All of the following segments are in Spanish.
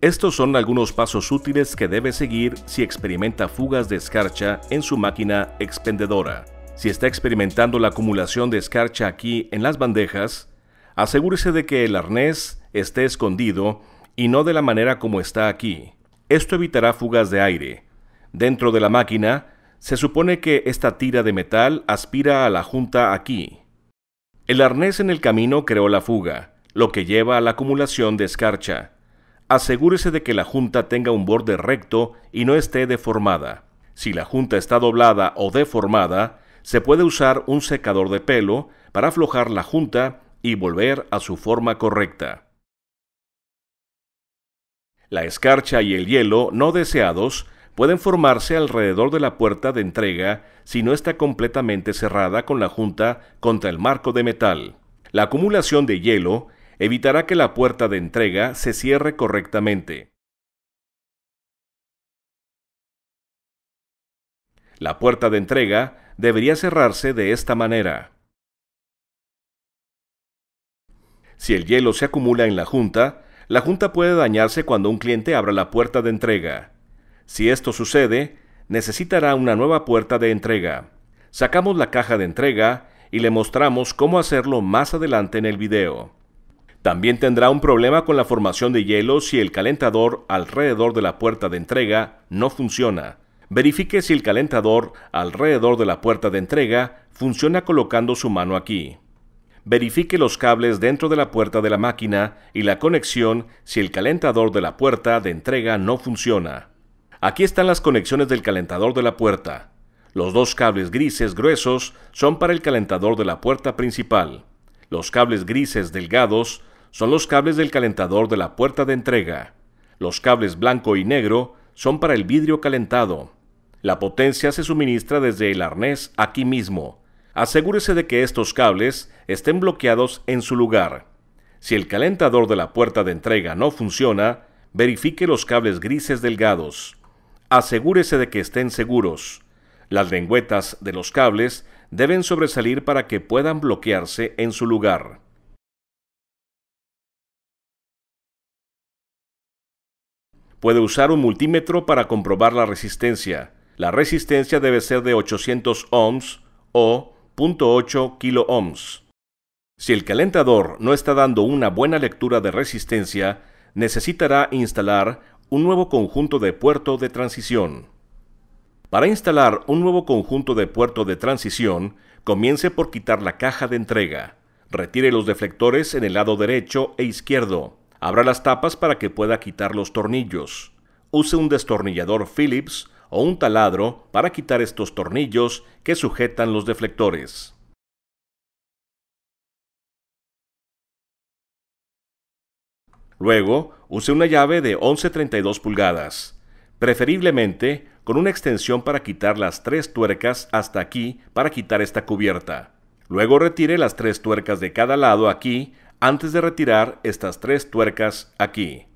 Estos son algunos pasos útiles que debe seguir si experimenta fugas de escarcha en su máquina expendedora. Si está experimentando la acumulación de escarcha aquí en las bandejas, asegúrese de que el arnés esté escondido y no de la manera como está aquí. Esto evitará fugas de aire. Dentro de la máquina, se supone que esta tira de metal aspira a la junta aquí. El arnés en el camino creó la fuga, lo que lleva a la acumulación de escarcha asegúrese de que la junta tenga un borde recto y no esté deformada. Si la junta está doblada o deformada, se puede usar un secador de pelo para aflojar la junta y volver a su forma correcta. La escarcha y el hielo no deseados pueden formarse alrededor de la puerta de entrega si no está completamente cerrada con la junta contra el marco de metal. La acumulación de hielo evitará que la puerta de entrega se cierre correctamente. La puerta de entrega debería cerrarse de esta manera. Si el hielo se acumula en la junta, la junta puede dañarse cuando un cliente abra la puerta de entrega. Si esto sucede, necesitará una nueva puerta de entrega. Sacamos la caja de entrega y le mostramos cómo hacerlo más adelante en el video. También tendrá un problema con la formación de hielo si el calentador alrededor de la puerta de entrega no funciona. Verifique si el calentador alrededor de la puerta de entrega funciona colocando su mano aquí. Verifique los cables dentro de la puerta de la máquina y la conexión si el calentador de la puerta de entrega no funciona. Aquí están las conexiones del calentador de la puerta. Los dos cables grises gruesos son para el calentador de la puerta principal. Los cables grises delgados son los cables del calentador de la puerta de entrega. Los cables blanco y negro son para el vidrio calentado. La potencia se suministra desde el arnés aquí mismo. Asegúrese de que estos cables estén bloqueados en su lugar. Si el calentador de la puerta de entrega no funciona, verifique los cables grises delgados. Asegúrese de que estén seguros. Las lengüetas de los cables deben sobresalir para que puedan bloquearse en su lugar. Puede usar un multímetro para comprobar la resistencia. La resistencia debe ser de 800 ohms o 0.8 ohms. Si el calentador no está dando una buena lectura de resistencia, necesitará instalar un nuevo conjunto de puerto de transición. Para instalar un nuevo conjunto de puerto de transición, comience por quitar la caja de entrega. Retire los deflectores en el lado derecho e izquierdo. Abra las tapas para que pueda quitar los tornillos. Use un destornillador Phillips o un taladro para quitar estos tornillos que sujetan los deflectores. Luego, use una llave de 11.32 pulgadas. Preferiblemente, con una extensión para quitar las tres tuercas hasta aquí para quitar esta cubierta. Luego retire las tres tuercas de cada lado aquí antes de retirar estas tres tuercas aquí.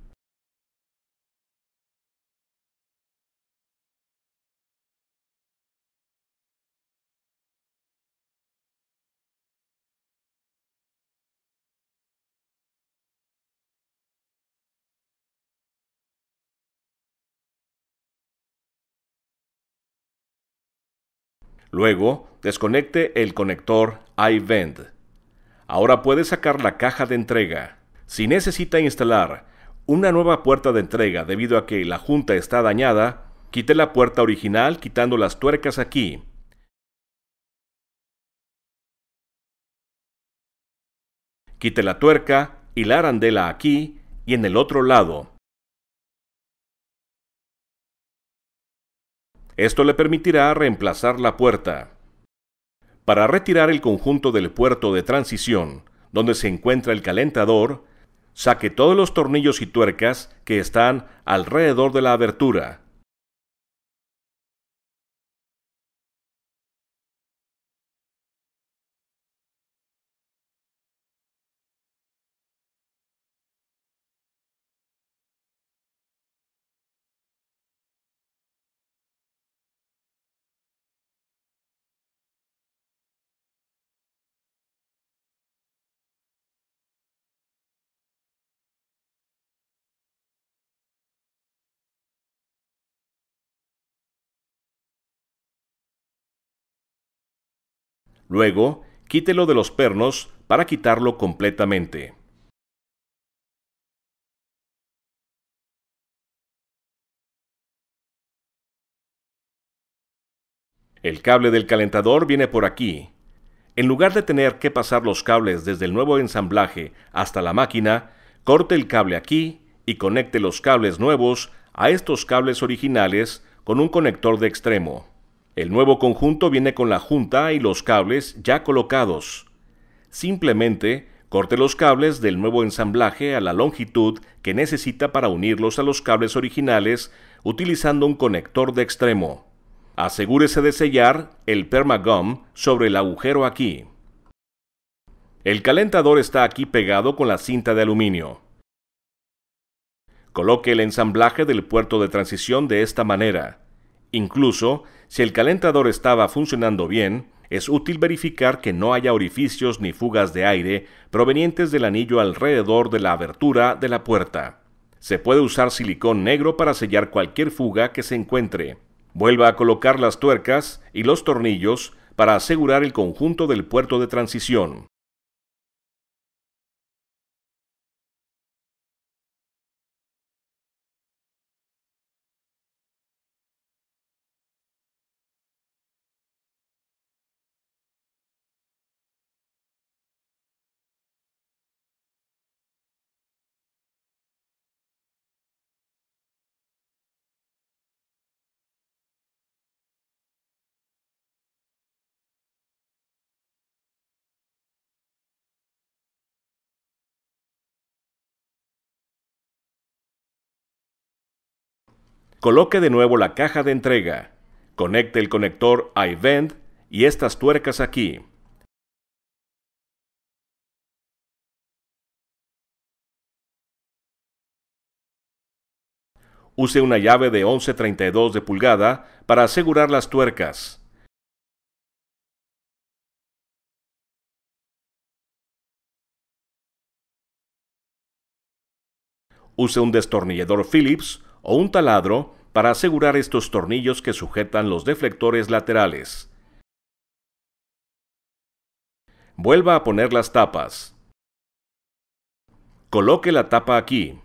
Luego, desconecte el conector iVent. Ahora puede sacar la caja de entrega. Si necesita instalar una nueva puerta de entrega debido a que la junta está dañada, quite la puerta original quitando las tuercas aquí. Quite la tuerca y la arandela aquí y en el otro lado. Esto le permitirá reemplazar la puerta. Para retirar el conjunto del puerto de transición, donde se encuentra el calentador, saque todos los tornillos y tuercas que están alrededor de la abertura Luego, quítelo de los pernos para quitarlo completamente. El cable del calentador viene por aquí. En lugar de tener que pasar los cables desde el nuevo ensamblaje hasta la máquina, corte el cable aquí y conecte los cables nuevos a estos cables originales con un conector de extremo. El nuevo conjunto viene con la junta y los cables ya colocados. Simplemente corte los cables del nuevo ensamblaje a la longitud que necesita para unirlos a los cables originales utilizando un conector de extremo. Asegúrese de sellar el permagum sobre el agujero aquí. El calentador está aquí pegado con la cinta de aluminio. Coloque el ensamblaje del puerto de transición de esta manera. Incluso, si el calentador estaba funcionando bien, es útil verificar que no haya orificios ni fugas de aire provenientes del anillo alrededor de la abertura de la puerta. Se puede usar silicón negro para sellar cualquier fuga que se encuentre. Vuelva a colocar las tuercas y los tornillos para asegurar el conjunto del puerto de transición. Coloque de nuevo la caja de entrega. Conecte el conector iVent y estas tuercas aquí. Use una llave de 11.32 de pulgada para asegurar las tuercas. Use un destornillador Phillips o un taladro para asegurar estos tornillos que sujetan los deflectores laterales. Vuelva a poner las tapas. Coloque la tapa aquí.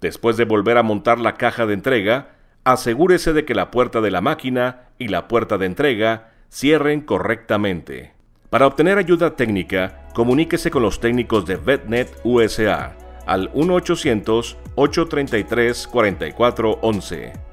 Después de volver a montar la caja de entrega, asegúrese de que la puerta de la máquina y la puerta de entrega cierren correctamente. Para obtener ayuda técnica, comuníquese con los técnicos de VetNet USA al 1-800-833-4411.